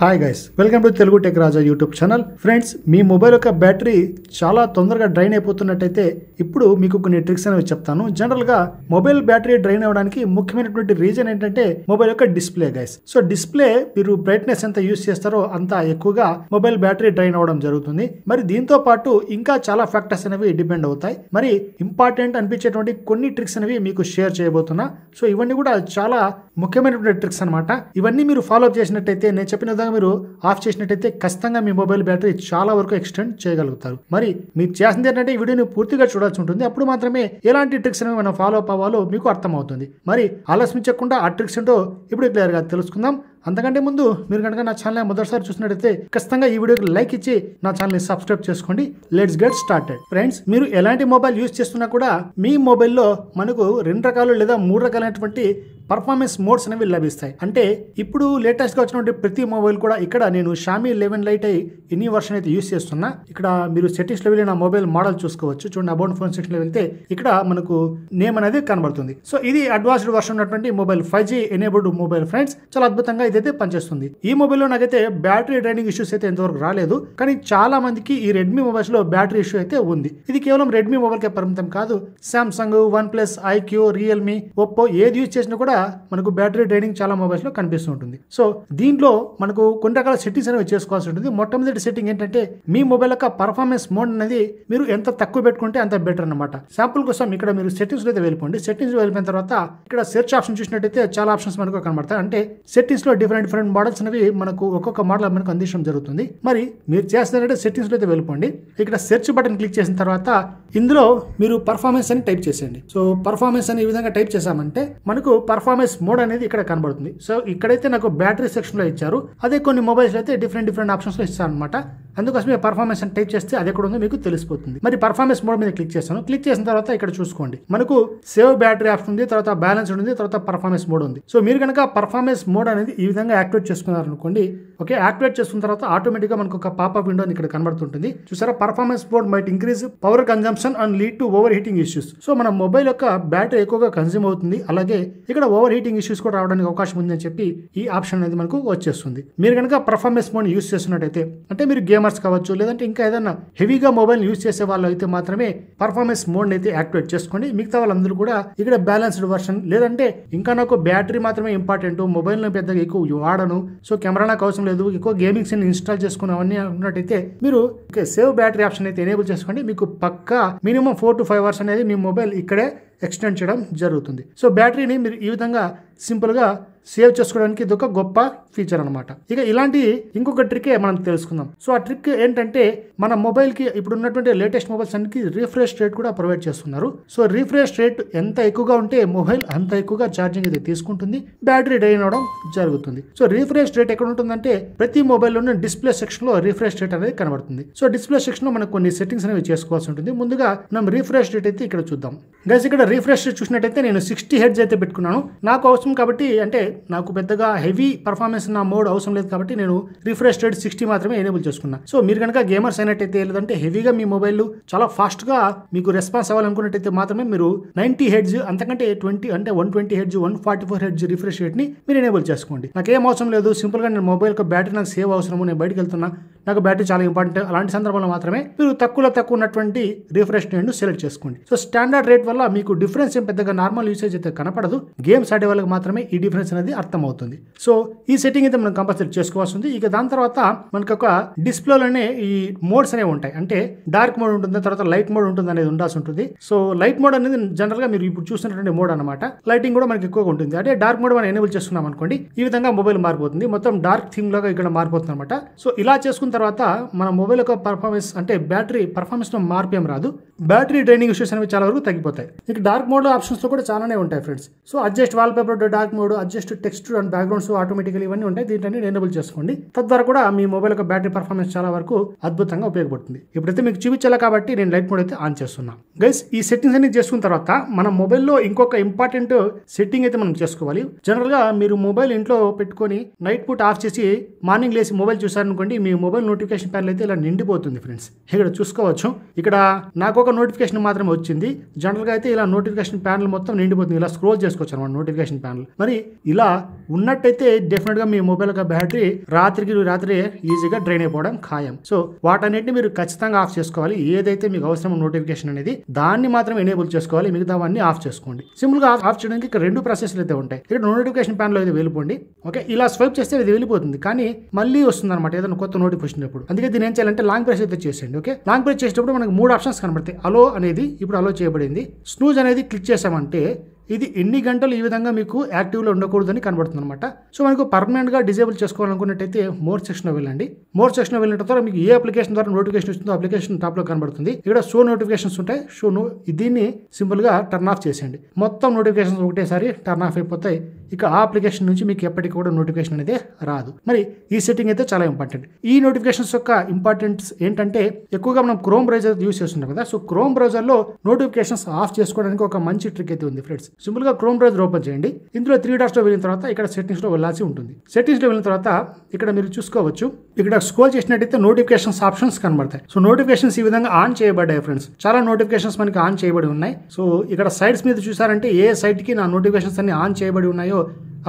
hi guys welcome to Telugu tech Raja YouTube channel friends మీ mobile యొక్క battery చాలా తొందరగా డ్రైన్ అయిపోతున్నట్టయితే ఇప్పుడు మీకు కొన్ని ట్రిక్స్ అనేవి చెప్తాను జనరల్ గా మొబైల్ బ్యాటరీ డ్రైన్ అవ్వడానికి ముఖ్యమైనటువంటి రీజన్ ఏంటంటే మొబైల్ యొక్క డిస్ప్లే గైస్ సో డిస్ప్లే మీరు బ్రైట్నెస్ ఎంత యూస్ చేస్తారో అంత ఎక్కువగా మొబైల్ బ్యాటరీ డ్రైన్ అవ్వడం జరుగుతుంది మరి దీంతో పాటు ఇంకా చాలా ఫ్యాక్టర్స్ అనేవి డిపెండ్ అవుతాయి మరి ఇంపార్టెంట్ అనిపించేటువంటి కొన్ని ట్రిక్స్ అనేవి మీకు షేర్ చేయబోతున్నా సో ఇవన్నీ కూడా చాలా ముఖ్యమైనటువంటి ట్రిక్స్ అనమాట ఇవన్నీ మీరు ఫాలో అప్ చేసినట్టయితే నేను చెప్పిన దాకా మీరు ఆఫ్ చేసినట్టయితే ఖచ్చితంగా మీ మొబైల్ బ్యాటరీ చాలా వరకు ఎక్స్టెండ్ చేయగలుగుతారు మరి మీరు చేసింది ఏంటంటే వీడియోని పూర్తిగా చూడాల్సి ఉంటుంది అప్పుడు మాత్రమే ఎలాంటి ట్రిక్స్ మనం ఫాలో అప్ అవ్వాలో మీకు అర్థమవుతుంది మరి ఆలోచించకుండా ఆ ట్రిక్స్ ఏంటో ఇప్పుడు క్లియర్గా తెలుసుకుందాం అంతకంటే ముందు మీరు కనుక నా ఛానల్ మొదటిసారి చూసినట్టయితే ఖచ్చితంగా ఈ వీడియోకి లైక్ ఇచ్చి నా ఛానల్ని సబ్స్క్రైబ్ చేసుకోండి లెట్స్ గెట్ స్టార్టెడ్ ఫ్రెండ్స్ మీరు ఎలాంటి మొబైల్ యూస్ చేస్తున్నా కూడా మీ మొబైల్లో మనకు రెండు రకాలు లేదా మూడు రకాలైనటువంటి పర్ఫార్మెన్స్ మోడ్స్ అనేవి లభిస్తాయి అంటే ఇప్పుడు లేటెస్ట్గా వచ్చినటువంటి ప్రతి మొబైల్ కూడా ఇక్కడ నేను షామి లెవెన్ లైట్ అయి ఎన్ని వర్షన్ అయితే యూస్ చేస్తున్నా ఇక్కడ మీరు సెటిస్ వెళ్ళి నా మొబైల్ మోడల్ చూసుకోవచ్చు చూడండి అబౌండ్ ఫోన్ సెక్షన్లో వెళ్తే ఇక్కడ మనకు నేమ్ అనేది కనబడుతుంది సో ఇది అడ్వాన్స్డ్ వర్షన్ ఉన్నటువంటి mobile five G enabled mobile friends చాలా అద్భుతంగా ఇదైతే పనిచేస్తుంది ఈ మొబైల్లో నాకైతే బ్యాటరీ డ్రైనింగ్ ఇష్యూస్ అయితే ఎంతవరకు రాలేదు కానీ చాలా మందికి ఈ రెడ్మీ మొబైల్స్ లో బ్యాటరీ ఇష్యూ అయితే ఉంది ఇది కేవలం రెడ్మీ మొబైల్ కే పరిమితం కాదు Samsung OnePlus iQOO Realme Oppo ఏది యూజ్ చేసినా కూడా కూడా మనకు బ్యాటరీ డ్రైనింగ్ చాలా మొబైల్స్లో కనిపిస్తూ ఉంటుంది సో దీంట్లో మనకు కొన్ని రకాల సెట్టింగ్స్ అనేవి చేసుకోవాల్సి ఉంటుంది మొట్టమొదటి సెట్టింగ్ ఏంటంటే మీ మొబైల్ యొక్క పర్ఫార్మెన్స్ మోడ్ అనేది మీరు ఎంత తక్కువ పెట్టుకుంటే అంత బెటర్ అనమాట శాంపుల్ కోసం ఇక్కడ మీరు సెట్టింగ్స్ అయితే వెళ్ళిపోండి సెట్టింగ్స్ వెళ్ళిపోయిన తర్వాత ఇక్కడ సెర్చ్ ఆప్షన్ చూసినట్టయితే చాలా ఆప్షన్స్ మనకు కనబడతాయి అంటే సెట్టింగ్స్ లో డిఫరెంట్ డిఫరెంట్ మోడల్స్ అనేవి మనకు ఒక్కొక్క మోడల్ మనకు అందించడం జరుగుతుంది మరి మీరు చేస్తారంటే సెట్టింగ్స్ అయితే వెళ్ళిపోండి ఇక్కడ సెర్చ్ బటన్ క్లిక్ చేసిన తర్వాత ఇందులో మీరు పర్ఫార్మెన్స్ అని టైప్ చేసేయండి సో పర్ఫార్మెన్స్ అని ఈ విధంగా టైప్ చేసామంటే మనకు పర్ఫార్మెన్స్ పర్ఫార్మెన్స్ మోడ్ అనేది ఇక్కడ కనబడుతుంది సో ఇక్కడైతే నాకు బ్యాటరీ సెక్షన్లో ఇచ్చారు అదే కొన్ని మొబైల్స్ అయితే డిఫరెంట్ డిఫరెంట్ ఆప్షన్స్లో లో అనమాట అందుకోసం మీరు పర్ఫార్మెన్స్ అని టైప్ చేస్తే అది ఎక్కడ ఉందో మీకు తెలిసిపోతుంది మరి పర్ఫార్మెన్స్ మోడ్ మీద క్లిక్ చేస్తాను క్లిక్ చేసిన తర్వాత ఇక్కడ చూసుకోండి మనకు సేవ్ బ్యాటరీ ఆప్షన్ ఉంది తర్వాత బ్యాలెన్స్ ఉంది తర్వాత పర్ఫార్మెన్స్ మోడ్ ఉంది సో మీరు కనుక పర్ఫార్మెన్స్ మోడ్ అనేది ఈ విధంగా యాక్టివేట్ చేసుకున్నారనుకోండి ఓకే యాక్టివేట్ చేసుకున్న తర్వాత ఆటోమేటిక్గా మనకు ఒక పాపప్ విండో ఇక్కడ కనబడుతుంటుంది చూసారా performance mode might increase power consumption and lead to over heating issues so మన మొబైల్ యొక్క బ్యాటరీ ఎక్కువగా కన్జ్యూమ్ అవుతుంది అలాగే ఇక్కడ ఓవర్ హీటింగ్ ఇష్యూస్ కూడా రావడానికి అవకాశం ఉందని చెప్పి ఈ ఆప్షన్ అనేది మనకు వచ్చేస్తుంది మీరు కనుక పర్ఫార్మెన్స్ మోడ్ యూస్ చేస్తున్నట్టయితే అంటే మీరు గేమ్ గేమర్స్ కావచ్చు లేదంటే ఇంకా ఏదైనా హెవీగా మొబైల్ యూజ్ చేసే వాళ్ళు అయితే మాత్రమే పర్ఫార్మెన్స్ మోడ్ అయితే యాక్టివేట్ చేసుకోండి మిగతా వాళ్ళందరూ కూడా ఇక్కడ బ్యాలెన్స్డ్ వర్షన్ లేదంటే ఇంకా నాకు బ్యాటరీ మాత్రమే ఇంపార్టెంట్ మొబైల్ పెద్దగా ఎక్కువ వాడను సో కెమెరా నాకు అవసరం లేదు ఎక్కువ గేమింగ్స్ ఇన్స్టాల్ చేసుకున్నామని అనుకున్నట్టయితే మీరు సేవ్ బ్యాటరీ ఆప్షన్ అయితే ఎనేబుల్ చేసుకోండి మీకు పక్కా minimum four to five hours అనేది మీ మొబైల్ ఇక్కడే ఎక్స్టెండ్ చేయడం జరుగుతుంది సో బ్యాటరీని మీరు ఈ విధంగా సింపుల్గా సేవ్ చేసుకోవడానికి ఇది ఒక గొప్ప ఫీచర్ అనమాట ఇక ఇలాంటి ఇంకొక ట్రిక్కే మనం తెలుసుకుందాం సో ఆ ట్రిక్ ఏంటంటే మన మొబైల్ కి ఇప్పుడు ఉన్నటువంటి లేటెస్ట్ మొబైల్స్ అన్నికి రీఫ్రెష్ రేట్ కూడా ప్రొవైడ్ చేస్తున్నారు సో రీఫ్రెష్ రేట్ ఎంత ఎక్కువగా ఉంటే మొబైల్ అంత ఎక్కువగా ఛార్జింగ్ అయితే తీసుకుంటుంది బ్యాటరీ డ్రైన్ అవడం జరుగుతుంది సో రీఫ్రెష్ రేట్ ఎక్కడ ఉంటుందంటే ప్రతి మొబైల్ లోనే డిస్ప్లే సెక్షన్ లో రీఫ్రెష్ రేట్ అనేది కనబడుతుంది సో డిస్ప్లే సెక్షన్ లో మనకు కొన్ని సెట్టింగ్స్ అనేవి చేసుకోవాల్సి ఉంటుంది ముందుగా మనం రీఫ్రెష్ రేట్ అయితే ఇక్కడ చూద్దాం గైస్ ఇక్కడ రీఫ్రెష్ రేట్ చూసినట్టయితే నేను సిక్స్టీ హెడ్స్ అయితే పెట్టుకున్నాను నాకు అవసరం కాబట్టి అంటే నాకు పెద్దగా హెవీ పర్ఫార్మెన్స్ నా మోడ్ అవసరం లేదు కాబట్టి నేను రిఫ్రెష్ రేట్ సిక్స్టీ మాత్రమే ఎనేబుల్ చేసుకున్నా సో మీరు కనుక గేమర్స్ అయినట్టయితే లేదంటే హెవీగా మీ మొబైల్ చాలా ఫాస్ట్గా మీకు రెస్పాన్స్ అవ్వాలనుకున్నట్టయితే మాత్రమే మీరు నైన్టీ హెడ్జ్ అంతకంటే ట్వంటీ అంటే one twenty hertz one forty four hertz refresh ని మీరు ఎనేబుల్ చేసుకోండి నాకేం అవసరం లేదు సింపుల్గా నేను మొబైల్ యొక్క బ్యాటరీ నాకు సేవ్ అవసరము నేను బయటకు వెళ్తున్నా నాకు బ్యాటరీ చాలా ఇంపార్టెంట్ అలాంటి సందర్భంలో మాత్రమే మీరు తక్కువలో తక్కువ ఉన్నటువంటి రిఫ్రెష్ రేట్ను సెలెక్ట్ చేసుకోండి సో స్టాండర్డ్ రేట్ వల్ల మీకు డిఫరెన్స్ ఏం పెద్దగా నార్మల్ యూసేజ్ అయితే కనపడదు గేమ్స్ ఆడే వాళ్ళకి మాత్రమే ఈ డిఫరెన్స్ అనేది అర్థమవుతుంది సో ఈ సెట్టింగ్ అయితే మనం కంపల్సరీ చేసుకోవాల్సి ఉంది ఇక దాని తర్వాత మనకు ఒక డిస్ప్లేలోనే ఈ మోడ్స్ అనేవి ఉంటాయి అంటే డార్క్ మోడ్ ఉంటుంది తర్వాత లైట్ మోడ్ ఉంటుంది అనేది ఉండాల్సి ఉంటుంది సో లైట్ మోడ్ అనేది జనరల్గా మీరు ఇప్పుడు చూసినటువంటి మోడ్ అనమాట లైటింగ్ కూడా మనకి ఎక్కువగా ఉంటుంది అంటే డార్క్ మోడ్ మనం ఎనేబుల్ చేస్తున్నాం అనుకోండి ఈ విధంగా మొబైల్ మారిపోతుంది మొత్తం డార్క్ థీమ్ లాగా ఇక్కడ మారిపోతుంది అనమాట సో ఇలా చేసుకున్న తర్వాత మన మొబైల్ యొక్క పర్ఫార్మెన్స్ అంటే బ్యాటరీ పర్ఫార్మెన్స్లో మార్పు ఏం రాదు బ్యాటరీ డ్రైనింగ్ ఇష్యూస్ అనేవి చాలా వరకు తగ్గిపోతాయి ఇక డార్క్ మోడ్ ఆప్షన్స్లో కూడా చాలానే ఉంటాయి friends so adjust wallpaper dark mode adjust text and backgrounds automatically ఇవన్నీ ఉంటాయి దీంట్లో ఎనేబుల్ చేసుకోండి తద్వారా కూడా మీ మొబైల్ యొక్క బ్యాటరీ పర్ఫార్మెన్స్ చాలా వరకు అద్భుతంగా ఉపయోగపడుతుంది ఇప్పుడైతే మీకు చూపించాలి కాబట్టి నేను లైట్ మోడ్ అయితే ఆన్ చేస్తున్నాను గైస్ ఈ సెట్టింగ్స్ అన్ని చేసుకున్న తర్వాత మన మొబైల్లో ఇంకొక ఇంపార్టెంట్ సెట్టింగ్ అయితే మనం చేసుకోవాలి జనరల్గా మీరు మొబైల్ ఇంట్లో పెట్టుకొని నైట్ పుట్ ఆఫ్ చేసి మార్నింగ్ లేసి మొబైల్ చూసారనుకోండి మీ మొబైల్ మొబైల్ నోటిఫికేషన్ ప్యానల్ అయితే ఇలా నిండిపోతుంది ఫ్రెండ్స్ ఇక్కడ చూసుకోవచ్చు ఇక్కడ నాకు ఒక నోటిఫికేషన్ మాత్రం వచ్చింది జనరల్గా అయితే ఇలా నోటిఫికేషన్ ప్యానల్ మొత్తం నిండిపోతుంది ఇలా స్క్రోల్ చేసుకోవచ్చు అనమాట నోటిఫికేషన్ ప్యానల్ మరి ఇలా ఉన్నట్టయితే డెఫినెట్గా మీ మొబైల్ యొక్క బ్యాటరీ రాత్రికి రాత్రి ఈజీగా డ్రైన్ అయిపోవడం ఖాయం సో వాటన్నిటిని మీరు ఖచ్చితంగా ఆఫ్ చేసుకోవాలి ఏదైతే మీకు అవసరం నోటిఫికేషన్ అనేది దాన్ని మాత్రం ఎనేబుల్ చేసుకోవాలి మిగతావన్నీ ఆఫ్ చేసుకోండి సింపుల్గా ఆఫ్ చేయడానికి ఇక్కడ రెండు ప్రాసెస్లు అయితే ఉంటాయి ఇక్కడ నోటిఫికేషన్ ప్యానల్ అయితే వెళ్ళిపోండి ఓకే ఇలా స్వైప్ చేస్తే ఇది వెళ్ళిపోతుంది కానీ మళ్ళీ వస్తుంది అనమాట ఏదైనా కొత్త నోటిఫికేషన్ చేసినప్పుడు అందుకే దీని ఏం చేయాలంటే లాంగ్ ప్రెస్ అయితే చేసేయండి ఓకే లాంగ్ ప్రెస్ చేసేటప్పుడు మనకు మూడు ఆప్షన్స్ కనబడతాయి అలో అనేది ఇప్పుడు అలో చేయబడింది స్నూజ్ అనేది క్లిక్ చేసామంటే ఇది ఎన్ని గంటలు ఈ విధంగా మీకు యాక్టివ్లో ఉండకూడదని కనబడుతుంది అనమాట సో మనకు పర్మనెంట్గా డిజేబుల్ చేసుకోవాలనుకున్నట్టయితే మోర్ సెక్షన్ వెళ్ళండి మోర్ సెక్షన్ వెళ్ళిన తర్వాత మీకు ఏ అప్లికేషన్ ద్వారా నోటిఫికేషన్ వస్తుందో అప్లికేషన్ టాప్లో కనబడుతుంది ఇక్కడ షో నోటిఫికేషన్స్ ఉంటాయి షో దీన్ని సింపుల్గా టర్న్ ఆఫ్ చేసేయండి మొత్తం నోటిఫికేషన్స్ ఒకటేసారి టర్న్ ఆఫ్ అయిపోతాయి ఇక ఆ అప్లికేషన్ నుంచి మీకు ఎప్పటికీ కూడా నోటిఫికేషన్ అనేది రాదు మరి ఈ సెట్టింగ్ అయితే చాలా ఇంపార్టెంట్ ఈ నోటిఫికేషన్స్ యొక్క ఇంపార్టెంట్స్ ఏంటంటే ఎక్కువగా మనం క్రోమ్ బ్రౌజర్ యూస్ చేస్తుంటాం కదా సో క్రోమ్ బ్రౌజర్లో నోటిఫికేషన్స్ ఆఫ్ చేసుకోవడానికి ఒక మంచి ట్రిక్ అయితే ఉంది ఫ్రెండ్స్ గా క్రోమ్ బ్రౌజర్ ఓపెన్ చేయండి ఇందులో త్రీ లో వెళ్ళిన తర్వాత ఇక్కడ సెట్టింగ్స్ లో వెళ్ళాల్సి ఉంటుంది సెట్టింగ్స్ లో వెళ్ళిన తర్వాత ఇక్కడ మీరు చూసుకోవచ్చు ఇక్కడ స్కోల్ చేసినట్టయితే నోటిఫికేషన్స్ ఆప్షన్స్ కనబడతాయి సో నోటిఫికేషన్స్ ఈ విధంగా ఆన్ చేయబడ్డాయి ఫ్రెండ్స్ చాలా నోటిఫికేషన్స్ మనకి ఆన్ చేయబడి ఉన్నాయి సో ఇక్కడ సైట్స్ మీద చూసారంటే ఏ సైట్ కి నా నోటిఫికేషన్స్ అన్ని ఆన్ చేయబడి ఉన్నాయో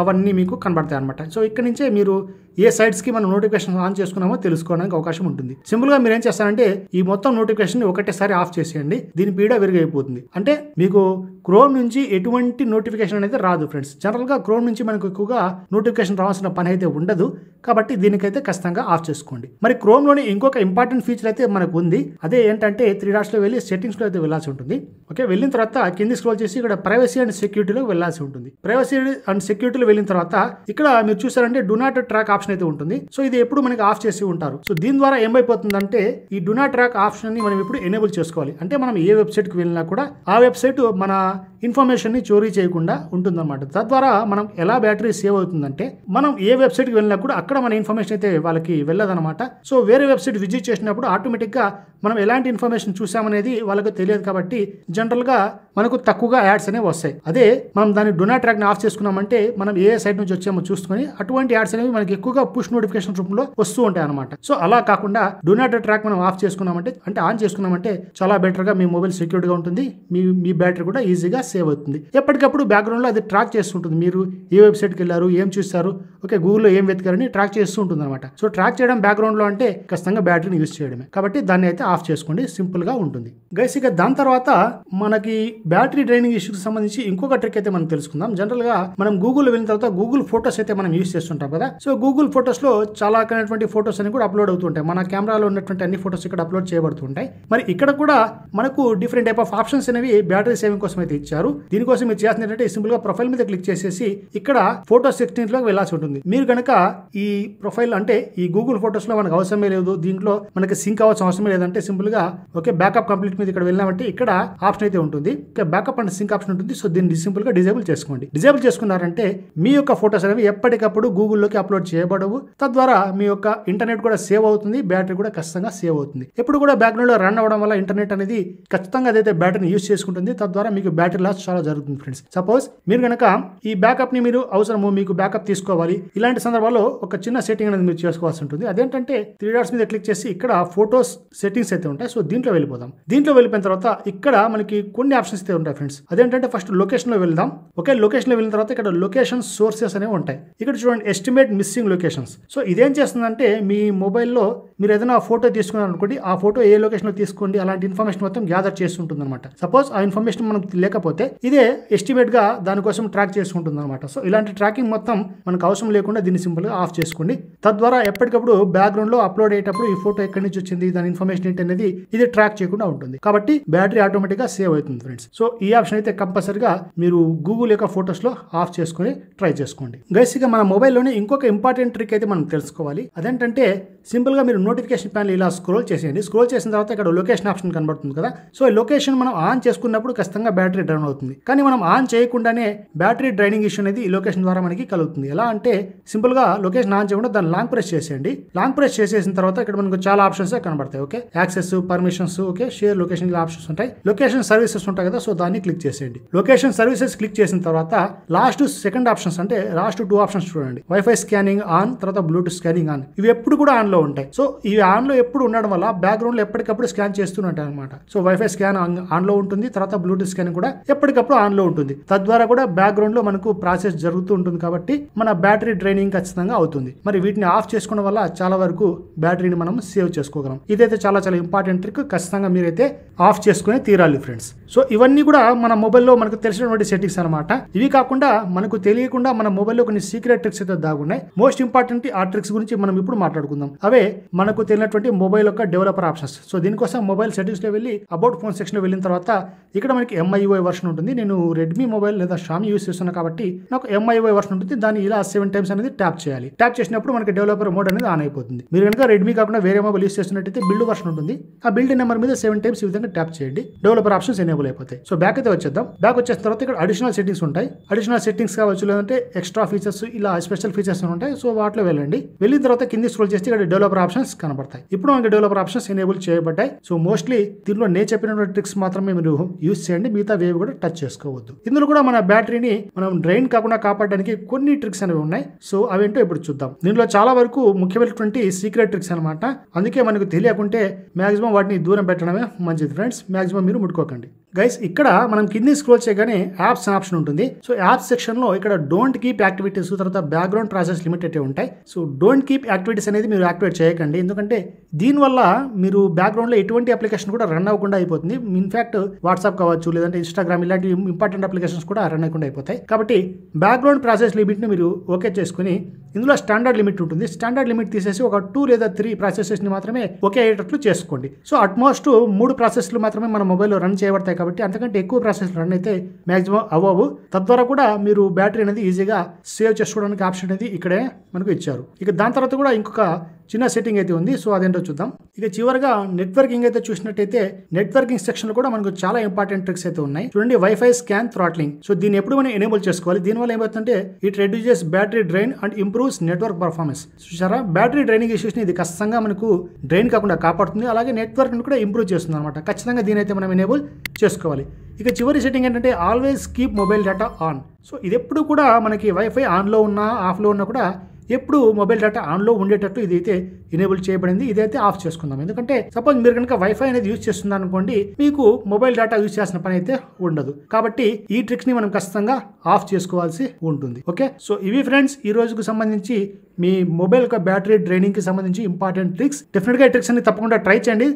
అవన్నీ మీకు కనబడతాయి అనమాట సో ఇక్కడ నుంచే మీరు ఏ సైట్స్కి మనం నోటిఫికేషన్ ఆన్ చేసుకున్నామో తెలుసుకోవడానికి అవకాశం ఉంటుంది గా మీరు ఏం చేస్తారంటే ఈ మొత్తం నోటిఫికేషన్ ఒకటేసారి ఆఫ్ చేసేయండి దీని పీడ విరిగైపోతుంది అంటే మీకు క్రోమ్ నుంచి ఎటువంటి నోటిఫికేషన్ అనేది రాదు ఫ్రెండ్స్ జనరల్గా క్రోమ్ నుంచి మనకు ఎక్కువగా నోటిఫికేషన్ రావాల్సిన పని అయితే ఉండదు కాబట్టి దీనికైతే ఖచ్చితంగా ఆఫ్ చేసుకోండి మరి లోని ఇంకొక ఇంపార్టెంట్ ఫీచర్ అయితే మనకు ఉంది అదే ఏంటంటే త్రీ లో వెళ్ళి సెట్టింగ్స్లో అయితే వెళ్ళాల్సి ఉంటుంది ఓకే వెళ్ళిన తర్వాత కింది స్క్రోల్ చేసి ఇక్కడ ప్రైవసీ అండ్ సెక్యూరిటీలో వెళ్ళాల్సి ఉంటుంది ప్రైవసీ అండ్ సెక్యూరిటీలో వెళ్ళిన తర్వాత ఇక్కడ మీరు చూసారంటే do not track option option అయితే ఉంటుంది సో ఇది ఎప్పుడు మనకి ఆఫ్ చేసి ఉంటారు సో దీని ద్వారా ఏమైపోతుందంటే ఈ డు నాట్ ట్రాక్ ఆప్షన్ ని మనం ఇప్పుడు ఎనేబుల్ చేసుకోవాలి అంటే మనం ఏ వెబ్సైట్ కి వెళ్ళినా కూడా ఆ వెబ్సైట్ మన ఇన్ఫర్మేషన్ ని చోరీ చేయకుండా ఉంటుందన్నమాట తద్వారా మనం ఎలా బ్యాటరీ సేవ్ అవుతుందంటే మనం ఏ వెబ్సైట్ కి వెళ్ళినా కూడా అక్కడ మన ఇన్ఫర్మేషన్ అయితే వాళ్ళకి వెళ్ళదనమాట సో వేరే వెబ్సైట్ విజిట్ చేసినప్పుడు ఆటోమేటిక్ గా మనం ఎలాంటి ఇన్ఫర్మేషన్ చూసామనేది వాళ్ళకి తెలియదు కాబట్టి జనరల్ గా మనకు తక్కువగా యాడ్స్ అనేవి వస్తాయి అదే మనం దాన్ని డొనా ట్రాక్ ని ఆఫ్ చేసుకున్నామంటే మనం ఏ సైట్ నుంచి వచ్చామో చూసుకొని అటువంటి యాడ్స్ అనేవి మనకి ఎక్కువ ఎక్కువగా పుష్ నోటిఫికేషన్ రూపంలో వస్తూ ఉంటాయి అనమాట సో అలా కాకుండా డోనాట్ ట్రాక్ మనం ఆఫ్ చేసుకున్నామంటే అంటే ఆన్ చేసుకున్నామంటే చాలా బెటర్గా మీ మొబైల్ గా ఉంటుంది మీ మీ బ్యాటరీ కూడా ఈజీగా సేవ్ అవుతుంది ఎప్పటికప్పుడు బ్యాక్గ్రౌండ్లో అది ట్రాక్ చేస్తుంటుంది మీరు ఏ వెబ్సైట్కి వెళ్ళారు ఏం చూస్తారు ఓకే గూగుల్లో ఏం వెతికారని ట్రాక్ చేస్తూ ఉంటుంది అనమాట సో ట్రాక్ చేయడం బ్యాక్గ్రౌండ్లో అంటే ఖచ్చితంగా బ్యాటరీని యూజ్ చేయడమే కాబట్టి దాన్ని అయితే ఆఫ్ చేసుకోండి సింపుల్గా ఉంటుంది గైస్ ఇక దాని తర్వాత మనకి బ్యాటరీ డ్రైనింగ్ ఇష్యూకి సంబంధించి ఇంకొక ట్రిక్ అయితే మనం తెలుసుకుందాం జనరల్గా మనం గూగుల్ వెళ్ళిన తర్వాత గూగుల్ ఫొటోస్ అయితే మనం యూజ్ చేస్తుంటాం కదా సో గూగుల్ గూగుల్ ఫొటోస్లో చాలా రకమైనటువంటి ఫొటోస్ అని కూడా అప్లోడ్ అవుతుంటాయి మన కెమెరాలో ఉన్నటువంటి అన్ని ఫొటోస్ ఇక్కడ అప్లోడ్ చేయబడుతుంటాయి మరి ఇక్కడ కూడా మనకు డిఫరెంట్ టైప్ ఆఫ్ ఆప్షన్స్ అనేవి బ్యాటరీ సేవింగ్ కోసం అయితే ఇచ్చారు దీనికోసం మీరు చేసిన సింపుల్ గా ప్రొఫైల్ మీద క్లిక్ చేసేసి ఇక్కడ ఫోటో సెక్షన్ లో వెళ్ళాల్సి ఉంటుంది మీరు కనుక ఈ ప్రొఫైల్ అంటే ఈ గూగుల్ ఫొటోస్ లో మనకు అవసరమే లేదు దీంట్లో మనకి సింక్ అవ్వాల్సిన అవసరం లేదంటే సింపుల్ గా ఓకే బ్యాకప్ కంప్లీట్ మీద ఇక్కడ వెళ్ళామంటే ఇక్కడ ఆప్షన్ అయితే ఉంటుంది బ్యాకప్ అండ్ సింక్ ఆప్షన్ ఉంటుంది సో దీన్ని సింపుల్ గా డిజేబుల్ చేసుకోండి డిజేబుల్ చేసుకున్నారంటే మీ యొక్క ఫొటోస్ అనేవి ఎప్పటికప్పుడు గూగుల్లోకి అప్లోడ్ చేయబడి భయపడవు తద్వారా మీ యొక్క ఇంటర్నెట్ కూడా సేవ్ అవుతుంది బ్యాటరీ కూడా ఖచ్చితంగా సేవ్ అవుతుంది ఎప్పుడు కూడా బ్యాక్గ్రౌండ్లో రన్ అవ్వడం వల్ల ఇంటర్నెట్ అనేది ఖచ్చితంగా అదైతే బ్యాటరీని యూస్ చేసుకుంటుంది తద్వారా మీకు బ్యాటరీ లాస్ చాలా జరుగుతుంది ఫ్రెండ్స్ సపోజ్ మీరు కనుక ఈ బ్యాకప్ ని మీరు అవసరము మీకు బ్యాకప్ తీసుకోవాలి ఇలాంటి సందర్భాల్లో ఒక చిన్న సెట్టింగ్ అనేది మీరు చేసుకోవాల్సి ఉంటుంది అదేంటంటే త్రీ డాట్స్ మీద క్లిక్ చేసి ఇక్కడ ఫోటోస్ సెట్టింగ్స్ అయితే ఉంటాయి సో దీంట్లో వెళ్ళిపోదాం దీంట్లో వెళ్ళిపోయిన తర్వాత ఇక్కడ మనకి కొన్ని ఆప్షన్స్ అయితే ఉంటాయి ఫ్రెండ్స్ అదేంటంటే ఫస్ట్ లొకేషన్ లో వెళ్దాం ఓకే లో వెళ్ళిన తర్వాత ఇక్కడ లొకేషన్ సోర్సెస్ అనేవి ఉంటాయి ఇక్కడ చూడండి estimate missing location notifications so ఇదేం చేస్తుందంటే మీ మొబైల్లో మీరు ఏదైనా ఫోటో తీసుకున్నారు అనుకోండి ఆ ఫోటో ఏ లొకేషన్లో తీసుకోండి అలాంటి ఇన్ఫర్మేషన్ మొత్తం గ్యాదర్ చేస్తుంటుంది అనమాట సపోజ్ ఆ ఇన్ఫర్మేషన్ మనం లేకపోతే ఇదే ఎస్టిమేట్గా దానికోసం ట్రాక్ చేసుకుంటుంది అనమాట సో ఇలాంటి ట్రాకింగ్ మొత్తం మనకు అవసరం లేకుండా దీన్ని సింపుల్గా ఆఫ్ చేసుకోండి తద్వారా ఎప్పటికప్పుడు బ్యాక్గ్రౌండ్లో అప్లోడ్ అయ్యేటప్పుడు ఈ ఫోటో ఎక్కడి నుంచి వచ్చింది దాని ఇన్ఫర్మేషన్ ఏంటి అనేది ఇది ట్రాక్ చేయకుండా ఉంటుంది కాబట్టి బ్యాటరీ ఆటోమేటిక్గా సేవ్ అవుతుంది ఫ్రెండ్స్ సో ఈ ఆప్షన్ అయితే కంపల్సరీగా మీరు గూగుల్ యొక్క ఫొటోస్లో ఆఫ్ చేసుకొని ట్రై చేసుకోండి గైస్ ఇక మన మొబైల్లోనే ఇంకొక ఇంపార్టెంట్ ట్రిక్ అయితే మనం తెలుసుకోవాలి అదేంటంటే సింపుల్గా మీరు నోటిఫికేషన్ ప్యాన్ ఇలా స్క్రోల్ చేసేయండి స్క్రోల్ చేసిన తర్వాత ఇక్కడ లొకేషన్ ఆప్షన్ కనబడుతుంది కదా సో ఈ లొకేషన్ మనం ఆన్ చేసుకున్నప్పుడు ఖచ్చితంగా బ్యాటరీ డ్రైన్ అవుతుంది కానీ మనం ఆన్ చేయకుండానే బ్యాటరీ డ్రైనింగ్ ఇష్యూ అనేది ఈ లొకేషన్ ద్వారా మనకి కలుగుతుంది ఎలా అంటే సింపుల్గా లొకేషన్ ఆన్ చేయకుండా దాన్ని లాంగ్ ప్రెస్ చేసేయండి లాంగ్ ప్రెస్ చేసేసిన తర్వాత ఇక్కడ మనకు చాలా ఆప్షన్స్ కనబడతాయి okay access permissions okay share location ఇలా ఆప్షన్స్ ఉంటాయి లొకేషన్ సర్వీసెస్ ఉంటాయి కదా సో దాన్ని క్లిక్ చేసేయండి లొకేషన్ సర్వీసెస్ క్లిక్ చేసిన తర్వాత లాస్ట్ సెకండ్ ఆప్షన్స్ అంటే లాస్ట్ టూ ఆప్షన్స్ చూడండి వైఫై స్కానింగ్ ఆన్ తర్వాత బ్లూటూత్ స్కానింగ్ ఆన్ ఇవి ఎప్పుడు కూడా ఆన్ ఆన్లో ఉంటాయి సో ఇవి ఆన్లో ఎప్పుడు ఉండడం వల్ల బ్యాక్గ్రౌండ్లో ఎప్పటికప్పుడు స్కాన్ చేస్తున్నట్టు అనమాట సో వైఫై స్కాన్ ఆన్లో ఉంటుంది తర్వాత బ్లూటూత్ స్కాన్ కూడా ఎప్పటికప్పుడు ఆన్లో ఉంటుంది తద్వారా కూడా బ్యాక్గ్రౌండ్లో మనకు ప్రాసెస్ జరుగుతూ ఉంటుంది కాబట్టి మన బ్యాటరీ డ్రైనింగ్ ఖచ్చితంగా అవుతుంది మరి వీటిని ఆఫ్ చేసుకోవడం వల్ల చాలా వరకు బ్యాటరీని మనం సేవ్ చేసుకోగలం ఇదైతే చాలా చాలా ఇంపార్టెంట్ ట్రిక్ ఖచ్చితంగా మీరైతే ఆఫ్ చేసుకుని తీరాలి ఫ్రెండ్స్ సో ఇవన్నీ కూడా మన మొబైల్లో మనకు తెలిసినటువంటి సెట్టింగ్స్ అనమాట ఇవి కాకుండా మనకు తెలియకుండా మన మొబైల్లో కొన్ని సీక్రెట్ ట్రిక్స్ అయితే దాగున్నాయి మోస్ట్ ఇంపార్టెంట్ ఆ ట్రిక్స్ గురించి మనం ఇప్పుడు మాట్లాడుకుందాం అవే మనకు తెలియనటువంటి మొబైల్ యొక్క డెవలపర్ ఆప్షన్స్ సో దీనికోసం మొబైల్ సెటింగ్స్లో వెళ్ళి అబౌట్ ఫోన్ సెక్షన్లో వెళ్ళిన తర్వాత ఇక్కడ మనకి ఎంఐఓ వర్షన్ ఉంటుంది నేను రెడ్మీ మొబైల్ లేదా షామి యూస్ చేస్తున్నాను కాబట్టి నాకు ఎంఐఓ వర్షన్ ఉంటుంది దాన్ని ఇలా సెవెన్ టైమ్స్ అనేది ట్యాప్ చేయాలి ట్యాప్ చేసినప్పుడు మనకి డెవలపర్ మోడ్ అనేది ఆన్ అయిపోతుంది మీరు కనుక రెడ్మీ కాకుండా వేరే మొబైల్ యూస్ చేస్తున్నట్టయితే బిల్డ్ వర్షన్ ఉంటుంది ఆ బిల్డ్ నెంబర్ మీద సెవెన్ టైమ్స్ ఈ విధంగా ట్యాప్ చేయండి డెవలపర్ ఆప్షన్స్ ఎనేబుల్ అయిపోతాయి సో బ్యాక్ అయితే వచ్చేద్దాం బ్యాక్ వచ్చేసిన తర్వాత ఇక్కడ అడిషనల్ సెట్టింగ్స్ ఉంటాయి అడిషనల్ సెట్టింగ్స్ కావచ్చు లేదంటే ఎక్స్ట్రా ఫీచర్స్ ఇలా స్పెషల్ ఫీచర్స్ ఉంటాయి సో వాటిలో వెళ్ళండి వెళ్ళిన తర్వాత కింద స్క్రోల్ చేస్తే ఇక్కడ డెవలపర్ ఆప్షన్స్ కనబడతాయి ఇప్పుడు మనకి డెవలపర్ ఆప్షన్స్ ఎనేబుల్ చేయబడ్డాయి సో మోస్ట్లీ దీనిలో నేను చెప్పినటువంటి ట్రిక్స్ మాత్రమే మీరు యూజ్ చేయండి మిగతా వేవి కూడా టచ్ చేసుకోవద్దు ఇందులో కూడా మన బ్యాటరీని మనం డ్రైన్ కాకుండా కాపాడడానికి కొన్ని ట్రిక్స్ అనేవి ఉన్నాయి సో అవేంటో ఇప్పుడు చూద్దాం దీనిలో చాలా వరకు ముఖ్యమైనటువంటి సీక్రెట్ ట్రిక్స్ అనమాట అందుకే మనకు తెలియకుంటే మాక్సిమం వాటిని దూరం పెట్టడమే మంచిది ఫ్రెండ్స్ మాక్సిమం మీరు ముట్టుకోకండి గైస్ ఇక్కడ మనం కింది స్క్రోల్ చేయగానే యాప్స్ అనే ఆప్షన్ ఉంటుంది సో యాప్స్ సెక్షన్లో ఇక్కడ డోంట్ కీప్ యాక్టివిటీస్ తర్వాత బ్యాక్గ్రౌండ్ ప్రాసెస్ లిమిటెడ్ ఉంటాయి సో డోంట్ కీప్ యాక్టివిటీస్ అనేది మీరు యాక్టివేట్ చేయకండి ఎందుకంటే దీనివల్ల మీరు బ్యాక్గ్రౌండ్లో ఎటువంటి అప్లికేషన్ కూడా రన్ అవ్వకుండా అయిపోతుంది ఇన్ఫాక్ట్ వాట్సాప్ కావచ్చు లేదంటే ఇన్స్టాగ్రామ్ ఇలాంటి ఇంపార్టెంట్ అప్లికేషన్స్ కూడా రన్ అవ్వకుండా అయిపోతాయి కాబట్టి బ్యాక్గ్రౌండ్ ప్రాసెస్ లిమిట్ని మీరు ఓకే చేసుకుని ఇందులో స్టాండర్డ్ లిమిట్ ఉంటుంది స్టాండర్డ్ లిమిట్ తీసేసి ఒక టూ లేదా త్రీ ప్రాసెసెస్ని మాత్రమే ఒకే అయ్యేటట్లు చేసుకోండి సో అట్మోస్ట్ మూడు ప్రాసెస్లు మాత్రమే మన మొబైల్లో రన్ చేయబడతాయి కాబట్టి అంతకంటే ఎక్కువ ప్రాసెస్లు రన్ అయితే మాక్సిమం అవ్వవు తద్వారా కూడా మీరు బ్యాటరీ అనేది ఈజీగా సేవ్ చేసుకోవడానికి ఆప్షన్ అనేది ఇక్కడే మనకు ఇచ్చారు ఇక దాని తర్వాత కూడా ఇంకొక చిన్న సెట్టింగ్ అయితే ఉంది సో అదేంటో చూద్దాం ఇక చివరిగా నెట్వర్కింగ్ అయితే చూసినట్టయితే నెట్వర్కింగ్ సెక్షన్ కూడా మనకు చాలా ఇంపార్టెంట్ ట్రిక్స్ అయితే ఉన్నాయి చూడండి వైఫై స్కాన్ థ్రాట్లింగ్ సో దీన్ని ఎప్పుడు మనం ఎనేబుల్ చేసుకోవాలి దీనివల్ల ఏమవుతుందంటే it reduces battery drain and improves network performance చూసారా బ్యాటరీ డ్రైనింగ్ ఇష్యూస్ని ఇది ఖచ్చితంగా మనకు డ్రైన్ కాకుండా కాపాడుతుంది అలాగే నెట్వర్క్ కూడా ఇంప్రూవ్ చేస్తుంది అనమాట ఖచ్చితంగా అయితే మనం ఎనేబుల్ చేసుకోవాలి ఇక చివరి సెట్టింగ్ ఏంటంటే always keep mobile data on so ఇది ఎప్పుడు కూడా మనకి వైఫై ఆన్లో ఉన్నా ఆఫ్లో ఉన్నా కూడా ఎప్పుడు మొబైల్ డేటా ఆన్లో ఉండేటట్టు ఇది అయితే ఎనేబుల్ చేయబడింది ఇదైతే ఆఫ్ చేసుకుందాం ఎందుకంటే సపోజ్ మీరు కనుక వైఫై అనేది యూజ్ చేస్తుందనుకోండి అనుకోండి మీకు మొబైల్ డేటా యూజ్ చేసిన పని అయితే ఉండదు కాబట్టి ఈ ట్రిక్స్ ని మనం ఖచ్చితంగా ఆఫ్ చేసుకోవాల్సి ఉంటుంది ఓకే సో ఇవి ఫ్రెండ్స్ ఈ రోజుకు సంబంధించి మీ మొబైల్ యొక్క బ్యాటరీ డ్రైనింగ్ కి సంబంధించి ఇంపార్టెంట్ ట్రిక్స్ డెఫినెట్ గా ట్రిక్స్ అన్ని తప్పకుండా ట్రై చేయండి